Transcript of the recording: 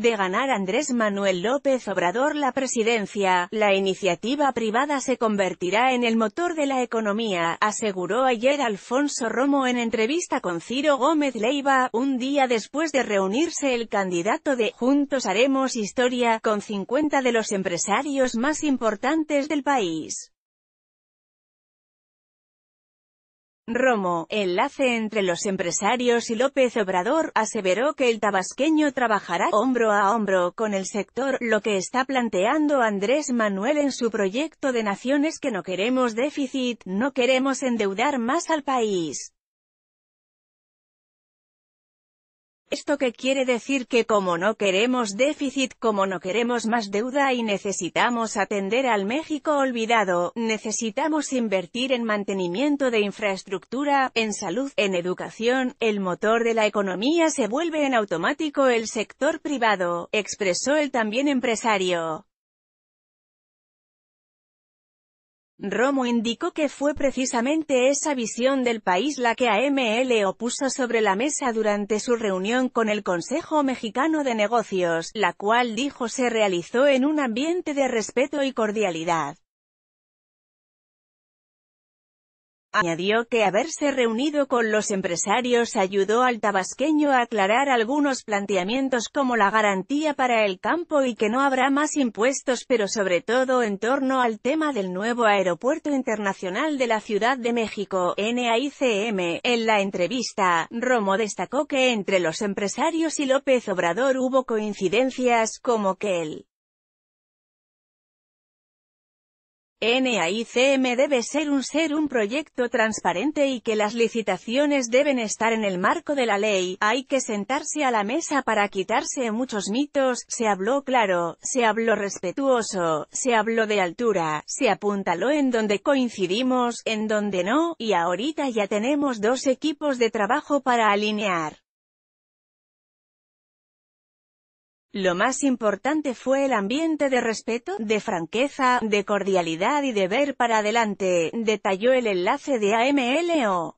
de ganar Andrés Manuel López Obrador la presidencia, la iniciativa privada se convertirá en el motor de la economía, aseguró ayer Alfonso Romo en entrevista con Ciro Gómez Leiva, un día después de reunirse el candidato de Juntos Haremos Historia, con 50 de los empresarios más importantes del país. Romo, enlace entre los empresarios y López Obrador, aseveró que el tabasqueño trabajará hombro a hombro con el sector, lo que está planteando Andrés Manuel en su proyecto de Naciones que no queremos déficit, no queremos endeudar más al país. Esto que quiere decir que como no queremos déficit, como no queremos más deuda y necesitamos atender al México olvidado, necesitamos invertir en mantenimiento de infraestructura, en salud, en educación, el motor de la economía se vuelve en automático el sector privado, expresó el también empresario. Romo indicó que fue precisamente esa visión del país la que AML opuso sobre la mesa durante su reunión con el Consejo Mexicano de Negocios, la cual dijo se realizó en un ambiente de respeto y cordialidad. Añadió que haberse reunido con los empresarios ayudó al tabasqueño a aclarar algunos planteamientos como la garantía para el campo y que no habrá más impuestos pero sobre todo en torno al tema del nuevo aeropuerto internacional de la Ciudad de México, NAICM. En la entrevista, Romo destacó que entre los empresarios y López Obrador hubo coincidencias como que él NAICM debe ser un ser un proyecto transparente y que las licitaciones deben estar en el marco de la ley, hay que sentarse a la mesa para quitarse muchos mitos, se habló claro, se habló respetuoso, se habló de altura, se apuntaló en donde coincidimos, en donde no, y ahorita ya tenemos dos equipos de trabajo para alinear. Lo más importante fue el ambiente de respeto, de franqueza, de cordialidad y de ver para adelante, detalló el enlace de AMLO.